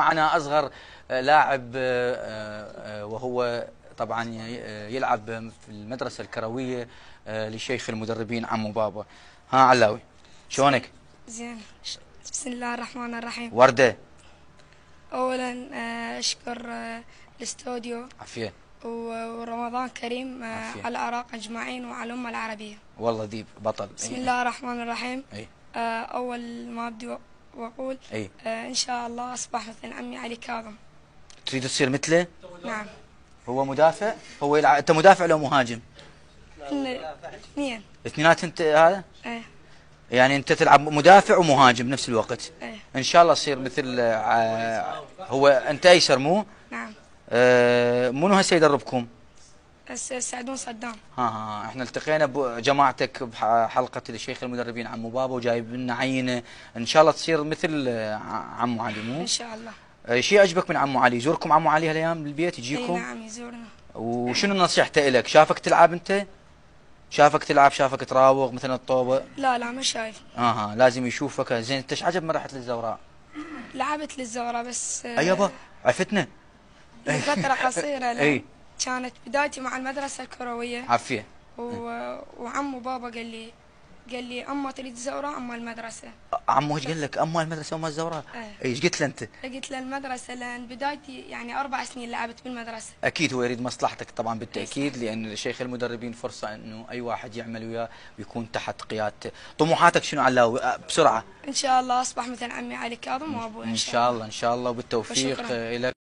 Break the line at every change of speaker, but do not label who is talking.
معنا اصغر لاعب آه، آه، وهو طبعا آه، يلعب في المدرسه الكرويه لشيخ المدربين عمو بابا ها علاوي شلونك
زين بسم الله الرحمن الرحيم ورده اولا اشكر الاستوديو عافيه ورمضان كريم عفية. على العراق اجمعين وعلى الامه العربيه
والله ديب بطل بسم إيه. الله
الرحمن الرحيم أي. اول ما بدي واقول أي. آه ان شاء الله اصبح مثل عمي علي كاظم
تريد تصير مثله؟ نعم هو مدافع؟ هو يلعب انت مدافع لو مهاجم؟ اثنين اثنينات انت هذا؟ ايه يعني انت تلعب مدافع ومهاجم بنفس الوقت ايه ان شاء الله تصير مثل آه هو انت ايسر مو؟ نعم آه منو هسه يدربكم؟
سعدون صدام
ها ها احنا التقينا بجماعتك بحلقه الشيخ المدربين عمو بابا وجايب لنا عينه ان شاء الله تصير مثل آه، عمو علي مو؟ ان شاء الله ايش آه، عجبك من عمو علي؟ يزوركم عمو علي هالايام بالبيت يجيكم؟ اي نعم يزورنا وشنو نصيحته لك؟ شافك تلعب انت؟ شافك تلعب شافك تراوغ مثلا الطوبه؟
لا لا ما شايف
اها لازم يشوفك زين انت ايش عجب ما رحت للزوراء؟
لعبت للزوراء بس آه، اي يابا عفتنا فتره قصيره اي كانت بدايتي مع المدرسة الكروية عافية و... وعم وبابا قال لي قال لي اما تريد زوره اما المدرسه
عمو ايش قال لك اما المدرسه وما الزوره إيه. إيه، ايش قلت له انت
قلت له المدرسه لان بدايتي يعني اربع سنين لعبت بالمدرسه
اكيد هو يريد مصلحتك طبعا بالتاكيد إيه. لان شيخ المدربين فرصه انه اي واحد يعمل وياه ويكون تحت قيادته طموحاتك شنو علاوي بسرعه
ان شاء الله اصبح مثل عمي علي كاظم وابوي ان
شاء الله ان شاء الله وبالتوفيق لك